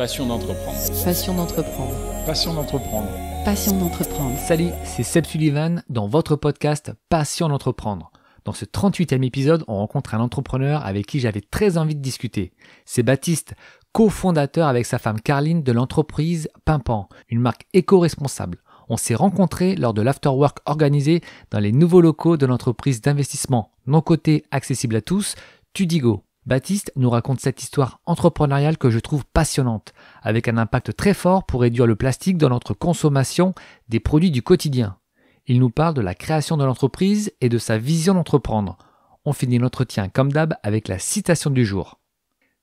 Passion d'entreprendre. Passion d'entreprendre. Passion d'entreprendre. Passion d'entreprendre. Salut, c'est Seb Sullivan dans votre podcast Passion d'entreprendre. Dans ce 38e épisode, on rencontre un entrepreneur avec qui j'avais très envie de discuter. C'est Baptiste, cofondateur avec sa femme Carline de l'entreprise Pimpan, une marque éco-responsable. On s'est rencontrés lors de l'afterwork organisé dans les nouveaux locaux de l'entreprise d'investissement non coté accessible à tous, Tudigo. Baptiste nous raconte cette histoire entrepreneuriale que je trouve passionnante, avec un impact très fort pour réduire le plastique dans notre consommation des produits du quotidien. Il nous parle de la création de l'entreprise et de sa vision d'entreprendre. On finit l'entretien comme d'hab avec la citation du jour.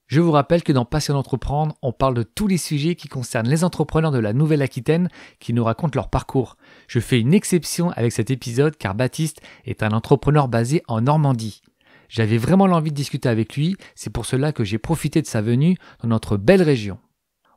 Je vous rappelle que dans Passion d'entreprendre, on parle de tous les sujets qui concernent les entrepreneurs de la Nouvelle-Aquitaine qui nous racontent leur parcours. Je fais une exception avec cet épisode car Baptiste est un entrepreneur basé en Normandie. J'avais vraiment l'envie de discuter avec lui, c'est pour cela que j'ai profité de sa venue dans notre belle région.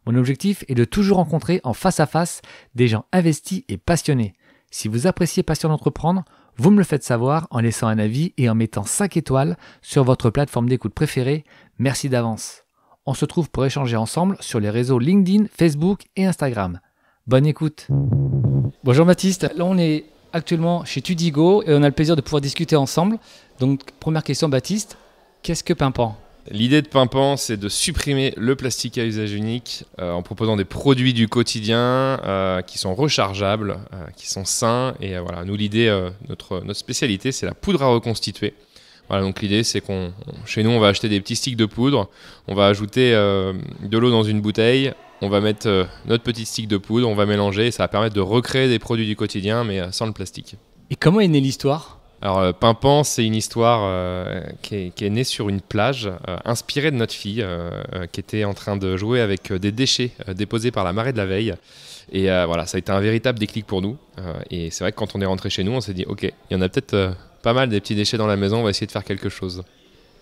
Mon objectif est de toujours rencontrer en face à face des gens investis et passionnés. Si vous appréciez Passion d'entreprendre, vous me le faites savoir en laissant un avis et en mettant 5 étoiles sur votre plateforme d'écoute préférée. Merci d'avance. On se trouve pour échanger ensemble sur les réseaux LinkedIn, Facebook et Instagram. Bonne écoute. Bonjour Baptiste, là on est actuellement chez Tudigo et on a le plaisir de pouvoir discuter ensemble. Donc, première question, Baptiste, qu'est-ce que Pimpan L'idée de Pimpan, c'est de supprimer le plastique à usage unique euh, en proposant des produits du quotidien euh, qui sont rechargeables, euh, qui sont sains. Et voilà, nous, l'idée, notre, notre spécialité, c'est la poudre à reconstituer. Voilà, donc l'idée c'est qu'on, chez nous, on va acheter des petits sticks de poudre, on va ajouter euh, de l'eau dans une bouteille, on va mettre euh, notre petit stick de poudre, on va mélanger, et ça va permettre de recréer des produits du quotidien, mais euh, sans le plastique. Et comment est née l'histoire alors, Pimpan, c'est une histoire qui, est, née sur une plage, inspirée de notre fille, qui était en train de jouer avec des déchets déposés par la marée de la veille. Et voilà, ça a été un véritable déclic pour nous. et c'est vrai que quand on est rentré chez nous, on s'est dit, ok, il y en a peut-être pas mal des petits déchets dans la maison, on va essayer de faire quelque chose.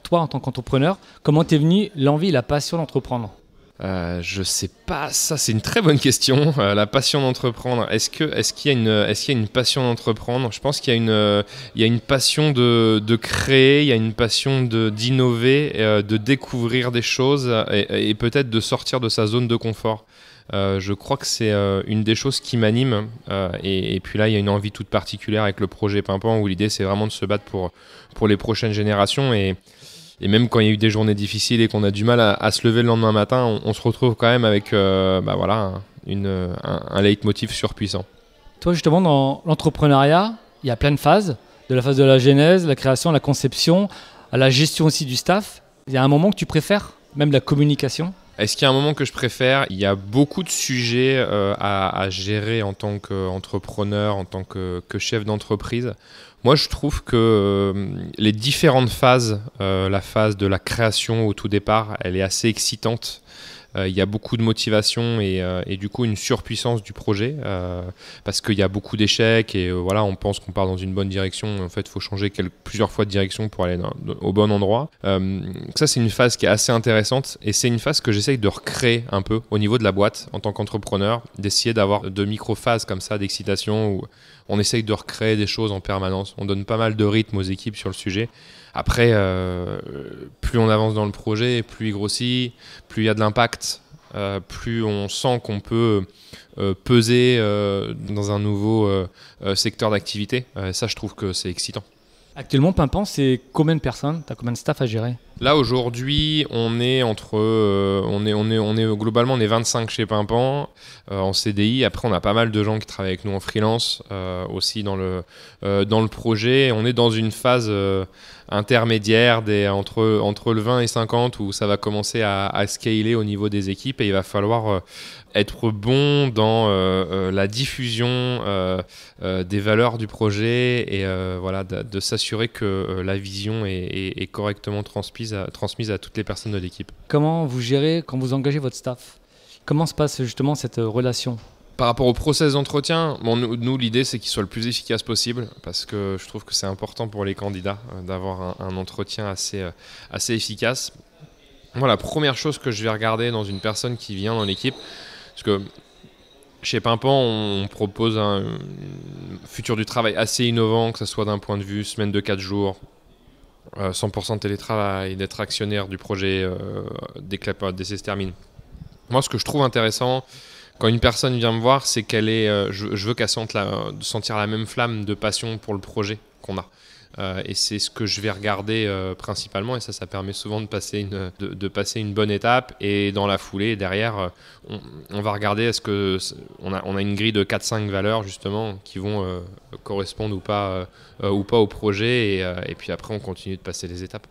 Toi, en tant qu'entrepreneur, comment t'es venu l'envie, la passion d'entreprendre euh, je sais pas, ça c'est une très bonne question. Euh, la passion d'entreprendre. Est-ce que est-ce qu'il y a une a une passion d'entreprendre Je pense qu'il y a une euh, il a une passion de, créer, il y a une passion de d'innover, euh, de découvrir des choses et peut-être de sortir de sa zone de confort. Euh, je crois que c'est euh, une des choses qui m'anime. Euh, et, puis là, il y a une envie toute particulière avec le projet Pimpant où l'idée, c'est vraiment de se battre pour, pour les prochaines générations. Et, même quand il y a eu des journées difficiles et qu'on a du mal à, se lever le lendemain matin, on, se retrouve quand même avec bah voilà, une, un, un, leitmotiv surpuissant. Toi, justement, dans l'entrepreneuriat, il y a plein de phases. De la phase de la genèse, la création, la conception, à la gestion aussi du staff. Il y a un moment que tu préfères, même la communication est-ce qu'il y a un moment que je préfère Il y a beaucoup de sujets euh, à, gérer en tant qu'entrepreneur, en tant que, chef d'entreprise. Moi, je trouve que euh, les différentes phases, euh, la phase de la création au tout départ, elle est assez excitante. Euh, il y a beaucoup de motivation et, euh, du coup une surpuissance du projet euh, parce qu'il y a beaucoup d'échecs et voilà, on pense qu'on part dans une bonne direction. En fait, il faut changer plusieurs fois de direction pour aller au bon endroit. ça, c'est une phase qui est assez intéressante et c'est une phase que j'essaye de recréer un peu au niveau de la boîte en tant qu'entrepreneur, d'essayer d'avoir de micro-phases comme ça d'excitation ou on essaye de recréer des choses en permanence. On donne pas mal de rythme aux équipes sur le sujet. Après, euh, plus on avance dans le projet, plus il grossit, plus il y a de l'impact, euh, plus on sent qu'on peut euh, peser dans un nouveau secteur d'activité. ça, je trouve que c'est excitant. Actuellement, Pimpan c'est combien de personnes Tu as combien de staff à gérer Là, aujourd'hui, on est entre. Euh, on, est, on, est, on est globalement on est 25 chez Pimpan euh, en CDI. Après, on a pas mal de gens qui travaillent avec nous en freelance euh, aussi dans le, dans le projet. On est dans une phase intermédiaire des, entre, entre le 20 et 50 où ça va commencer à, scaler au niveau des équipes et il va falloir euh, être bon dans euh, euh, la diffusion des valeurs du projet et voilà, de, s'assurer que la vision est, correctement transmise à toutes les personnes de l'équipe. Comment vous gérez quand vous engagez votre staff Comment se passe justement cette relation par rapport au process d'entretien, bon, nous, l'idée c'est qu'il soit le plus efficace possible parce que je trouve que c'est important pour les candidats euh, d'avoir un, entretien euh, assez, efficace. Moi, la première chose que je vais regarder dans une personne qui vient dans l'équipe, parce que chez Pimpan, on propose un, futur du travail assez innovant, que ce soit d'un point de vue semaine de 4 jours, 100% euh, télétravail, d'être actionnaire du projet dès que la se termine. Moi, ce que je trouve intéressant, quand une personne vient me voir, c'est qu'elle est, euh, je, veux qu'elle sente la, sentir la même flamme de passion pour le projet qu'on a. Euh, et c'est ce que je vais regarder euh, principalement, et ça, ça permet souvent de passer une, de, passer une bonne étape. Et dans la foulée, derrière, on, va regarder est-ce que on, a, une grille de 4-5 valeurs justement qui vont correspondre ou pas, ou pas au projet, et, et puis après, on continue de passer les étapes.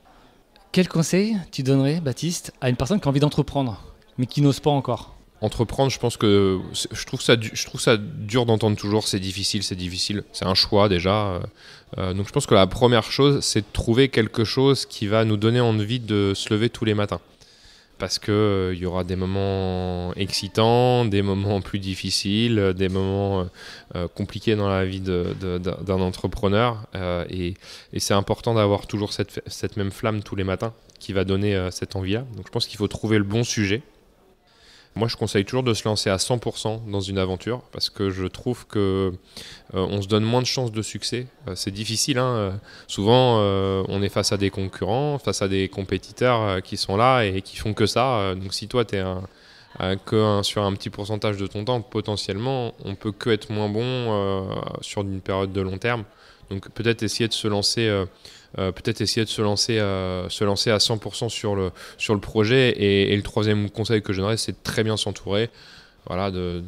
Quel conseil tu donnerais, Baptiste, à une personne qui a envie d'entreprendre mais qui n'ose pas encore entreprendre, je pense que je trouve ça, je trouve ça dur d'entendre toujours c'est difficile, c'est difficile. C'est un choix déjà. Euh, euh, donc je pense que la première chose, c'est de trouver quelque chose qui va nous donner envie de se lever tous les matins. Parce qu'il euh, y aura des moments excitants, des moments plus difficiles, des moments compliqués dans la vie d'un entrepreneur. et, c'est important d'avoir toujours cette, cette, même flamme tous les matins qui va donner cette envie-là. Donc je pense qu'il faut trouver le bon sujet moi, je conseille toujours de se lancer à 100% dans une aventure parce que je trouve que euh, on se donne moins de chances de succès. Euh, c'est difficile. Hein, euh. Souvent, on est face à des concurrents, face à des compétiteurs qui sont là et qui font que ça. donc, si toi, tu es que sur un petit pourcentage de ton temps, potentiellement, on peut que être moins bon sur une période de long terme. Donc peut-être essayer de se lancer, euh, euh, peut-être essayer de se lancer, euh, se lancer à 100% sur le, sur le projet. Et, le troisième conseil que je donnerais, c'est de très bien s'entourer. Voilà, de,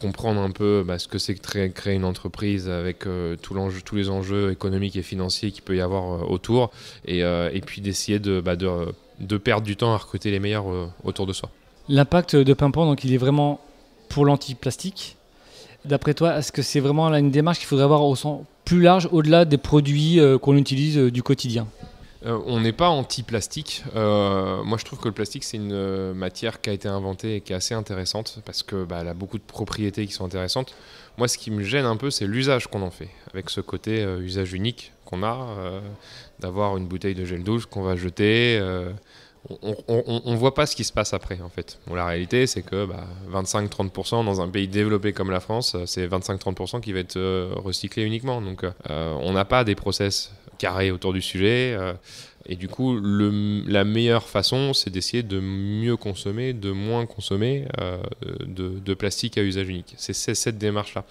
comprendre un peu bah, ce que c'est que créer une entreprise avec tous les enjeux économiques et financiers qu'il peut y avoir autour, et, puis d'essayer bah, de, de, perdre du temps à recruter les meilleurs autour de soi. L'impact de Pimpant, donc il est vraiment pour l'anti-plastique. D'après toi, est-ce que c'est vraiment une démarche qu'il faudrait avoir au sens plus large au-delà des produits euh, qu'on utilise euh, du quotidien euh, on n'est pas anti-plastique. moi, je trouve que le plastique, c'est une matière qui a été inventée et qui est assez intéressante parce que bah, a beaucoup de propriétés qui sont intéressantes. Moi, ce qui me gêne un peu, c'est l'usage qu'on en fait, avec ce côté usage unique qu'on a, d'avoir une bouteille de gel douche qu'on va jeter, on ne voit pas ce qui se passe après en fait. la réalité c'est que 25-30% bah, dans un pays développé comme la France, euh, c'est 25-30% qui va être euh, recyclé uniquement. Donc euh, on n'a pas des process carré autour du sujet. Euh, et du coup, la meilleure façon, c'est d'essayer de mieux consommer, de moins consommer euh, de, plastique à usage unique. C'est cette démarche-là.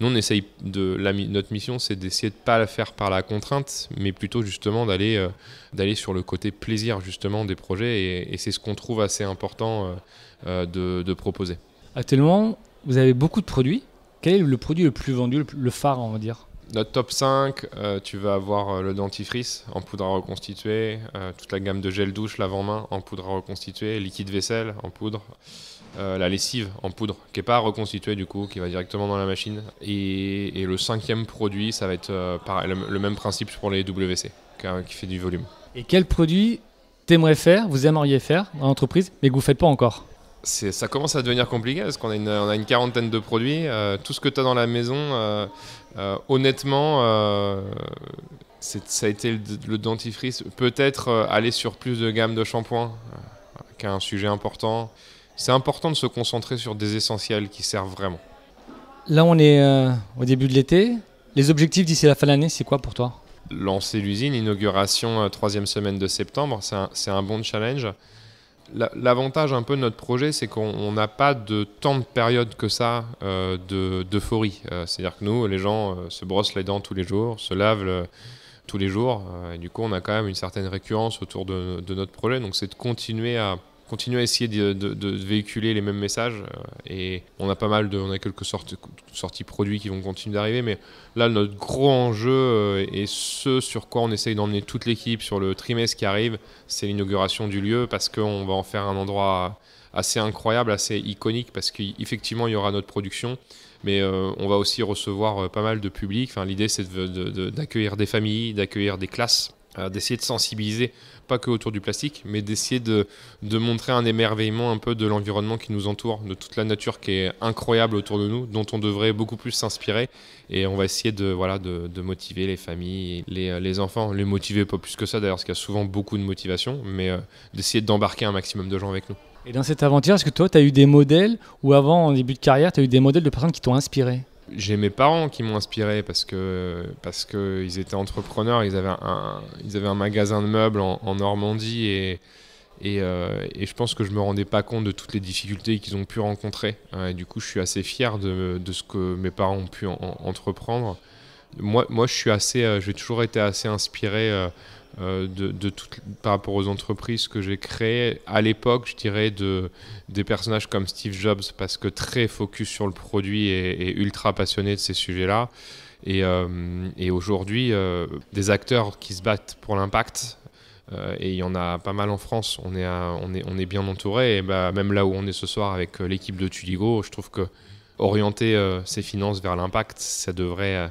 Nous, on essaye de, notre mission, c'est d'essayer de ne pas la faire par la contrainte, mais plutôt justement d'aller euh, d'aller sur le côté plaisir justement des projets. Et, c'est ce qu'on trouve assez important de, de proposer. Actuellement, vous avez beaucoup de produits. Quel est le produit le plus vendu, le phare, on va dire notre top 5, euh, tu vas avoir euh, le dentifrice en poudre à reconstituer, euh, toute la gamme de gel douche, l'avant-main en poudre à reconstituer, liquide vaisselle en poudre, la lessive en poudre qui n'est pas reconstituée du coup, qui va directement dans la machine. Et, le cinquième produit, ça va être le, même principe pour les WC, qui, fait du volume. Et quel produit t'aimerais faire, vous aimeriez faire dans l'entreprise, mais que vous ne faites pas encore ça commence à devenir compliqué parce qu'on a, a une, quarantaine de produits. Euh, tout ce que tu as dans la maison, euh, euh, honnêtement, ça a été le, dentifrice. Peut-être aller sur plus de gamme de shampoing, qui est un sujet important. C'est important de se concentrer sur des essentiels qui servent vraiment. Là, on est au début de l'été. Les objectifs d'ici la fin de l'année, c'est quoi pour toi Lancer l'usine, inauguration troisième semaine de septembre, c'est un, bon challenge. L'avantage un peu de notre projet, c'est qu'on n'a pas de tant de périodes que ça euh, d'euphorie. De, euh, C'est-à-dire que nous, les gens euh, se brossent les dents tous les jours, se lavent tous les jours. du coup, on a quand même une certaine récurrence autour de notre projet. Donc, c'est de continuer à, continuer à essayer de, véhiculer les mêmes messages. Euh, et on a pas mal de, on a quelques sortes, sorties produits qui vont continuer d'arriver, mais là notre gros enjeu euh, et ce sur quoi on essaye d'emmener toute l'équipe sur le trimestre qui arrive, c'est l'inauguration du lieu parce qu'on va en faire un endroit assez incroyable, assez iconique parce qu'effectivement il y aura notre production mais euh, on va aussi recevoir pas mal de public. Enfin, L'idée, c'est d'accueillir des familles, d'accueillir des classes d'essayer de sensibiliser, pas que autour du plastique, mais d'essayer de, montrer un émerveillement un peu de l'environnement qui nous entoure, de toute la nature qui est incroyable autour de nous, dont on devrait beaucoup plus s'inspirer. Et on va essayer de, voilà, de, motiver les familles, les, euh, les, enfants, les motiver pas plus que ça d'ailleurs, parce qu'il y a souvent beaucoup de motivation, mais euh, d'essayer d'embarquer un maximum de gens avec nous. Et dans cette aventure, est-ce que toi, tu as eu des modèles, ou avant, en début de carrière, tu as eu des modèles de personnes qui t'ont inspiré j'ai mes parents qui m'ont inspiré parce que parce que ils étaient entrepreneurs, ils avaient un, ils avaient un magasin de meubles en, Normandie et euh, et, je pense que je me rendais pas compte de toutes les difficultés qu'ils ont pu rencontrer. Hein, et du coup, je suis assez fier de, de ce que mes parents ont pu entreprendre. Moi, moi, je suis assez, euh, j'ai toujours été assez inspiré euh, euh, de, par rapport aux entreprises que j'ai créées à l'époque, je dirais, de, des personnages comme Steve Jobs, parce que très focus sur le produit et, ultra passionné de ces sujets-là. Et, euh, aujourd'hui, euh, des acteurs qui se battent pour l'impact, et il y en a pas mal en France, on est, on est, on est bien entouré, et bah, même là où on est ce soir avec l'équipe de Tuligo, je trouve que orienter ses finances vers l'impact, ça devrait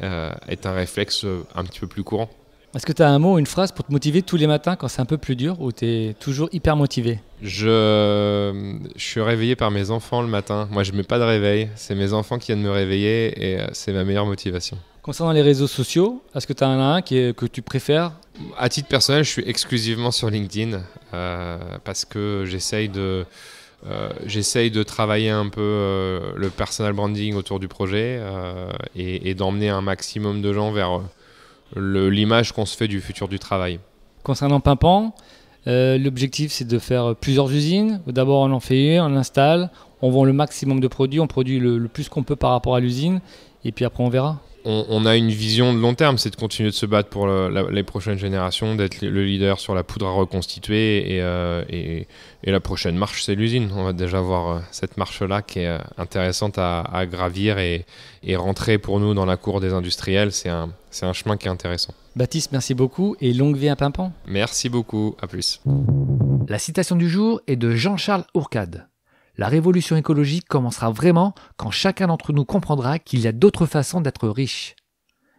être un réflexe un petit peu plus courant. Est-ce que tu as un mot, une phrase pour te motiver tous les matins quand c'est un peu plus dur ou tu es toujours hyper motivé je... suis réveillé par mes enfants le matin. Moi, je ne mets pas de réveil. C'est mes enfants qui viennent me réveiller et euh, c'est ma meilleure motivation. Concernant les réseaux sociaux, est-ce que tu as un qui est... que tu préfères À titre personnel, je suis exclusivement sur LinkedIn euh, parce que j'essaye de... Euh, j'essaye de travailler un peu le personal branding autour du projet et, et d'emmener un maximum de gens vers l'image qu'on se fait du futur du travail. Concernant Pimpan, euh, l'objectif c'est de faire plusieurs usines. D'abord on en fait une, on l'installe, on vend le maximum de produits, on produit le plus qu'on peut par rapport à l'usine, et puis après on verra on, a une vision de long terme, c'est de continuer de se battre pour les prochaines générations, d'être le leader sur la poudre à reconstituer. Et, euh, la prochaine marche, c'est l'usine. On va déjà voir euh, cette marche-là qui est euh, intéressante à, gravir et, rentrer pour nous dans la cour des industriels. C'est un, chemin qui est intéressant. Baptiste, merci beaucoup et longue vie à Pimpan. Merci beaucoup, à plus. La citation du jour est de Jean-Charles Ourcade. La révolution écologique commencera vraiment quand chacun d'entre nous comprendra qu'il y a d'autres façons d'être riche.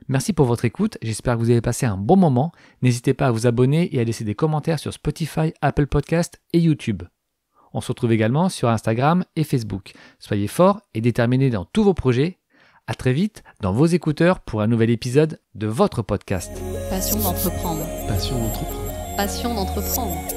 Merci pour votre écoute, j'espère que vous avez passé un bon moment. N'hésitez pas à vous abonner et à laisser des commentaires sur Spotify, Apple Podcast et YouTube. On se retrouve également sur Instagram et Facebook. Soyez forts et déterminés dans tous vos projets. À très vite dans vos écouteurs pour un nouvel épisode de votre podcast. Passion d'entreprendre. Passion d'entreprendre. Passion d'entreprendre.